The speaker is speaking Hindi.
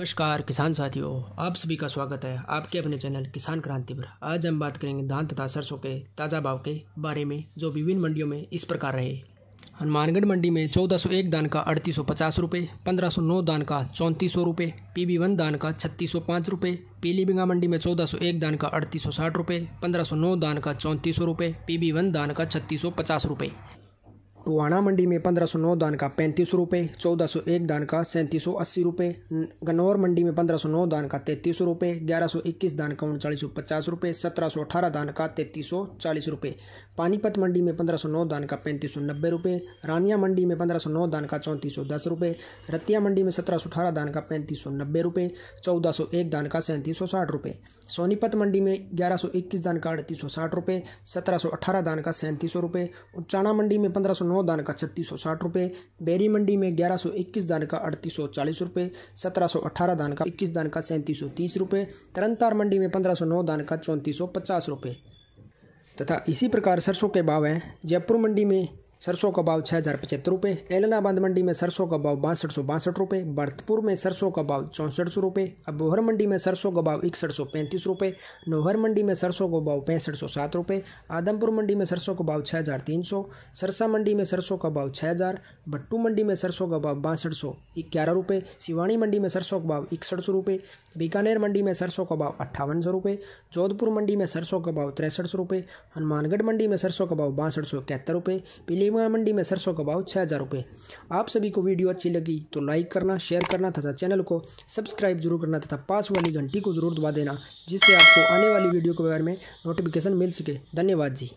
नमस्कार किसान साथियों आप सभी का स्वागत है आपके अपने चैनल किसान क्रांति पर आज हम बात करेंगे धान तथा सरसों के ताज़ा भाव के बारे में जो विभिन्न मंडियों में इस प्रकार रहे हनुमानगढ़ मंडी में 1401 दान का अड़तीस सौ पचास रुपये पंद्रह सौ नौ दान का चौंतीस सौ रुपये पी बी वन दान का छत्तीस सौ पाँच रुपये पीलीबिंगा मंडी में चौदह सौ एक दान का अड़तीस सौ साठ रुपये पंद्रह सौ नौ दान का चौंतीस सौ रुपये पी बी वन दान का छत्तीस सौ पचास रुपये रुआना मंडी में पंद्रह सौ नौ दान का पैंतीस रुपये चौदह सौ एक दान का सैंतीस सौ अस्सी रुपये गनौर मंडी में पंद्रह सौ नौ दान का तैंतीस रुपये ग्यारह सौ इक्कीस दान का उनचालीस सौ पचास रुपये सत्रह सौ अठारह दान का तैंतीस सौ चालीस रुपये पानीपत मंडी में पंद्रह सौ नौ दान का पैंतीस सौ नब्बे रुपये रानिया मंडी में पंद्रह सौ नौ दान का चौंतीस सौ दस रुपये रतिया मंडी में सत्रह सौ अठारह दान का पैंतीस सौ नब्बे रुपये चौदह सौ एक दान का सैंतीस सौ साठ रुपये सोनीपत मंडी में ग्यारह सौ इक्कीस दान का अड़तीस सौ साठ रुपये सत्रह सौ अठारह दान का सैंतीस सौ रुपये उच्चाणा मंडी में पंद्रह सौ नौ नौ दान का छत्तीस सौ साठ रुपये बेरी मंडी में ग्यारह सौ इक्कीस दान का अड़तीस सौ चालीस रुपये सत्रह सौ अठारह दान का इक्कीस दान का सैंतीस सौ तीस रुपये तरनतार मंडी में पंद्रह सौ नौ दान का चौंतीस सौ पचास रुपये तथा इसी प्रकार सरसों के भाव हैं जयपुर मंडी में सरसों का भाव छः हज़ार पचहत्तर रुपये एलनाबाद मंडी में सरसों का भाव बासठ सौ बासठ रुपये भरतपुर में सरसों का भाव चौंसठ सौ रुपये अबोहर मंडी में सरसों का भाव इकसठ सौ पैंतीस रुपये नोहर मंडी में सरसों का भाव पैंसठ सौ सात रुपये आदमपुर मंडी में सरसों का भाव छः हज़ार तीन सौ सरसा मंडी में सरसों का भाव छः हज़ार भट्टू मंडी में सरसों का भाव बासठ सौ ग्यारह रुपये शिवानी मंडी में सरसों का भाव इकसठ सौ रुपये बीकानेर मंडी में सरसों का भाव अट्ठावन सौ रुपये जोधपुर मंडी में सरसों का भाव तिरसठ सौ रुपये हनुमानगढ़ मंडी में सरसों का भाव बासठ सौ इकहत्तर रुपये पीली रीवा मंडी में सरसों का भाव छः हज़ार रुपये आप सभी को वीडियो अच्छी लगी तो लाइक करना शेयर करना तथा चैनल को सब्सक्राइब जरूर करना तथा पास वाली घंटी को जरूर दबा देना जिससे आपको आने वाली वीडियो के बारे में नोटिफिकेशन मिल सके धन्यवाद जी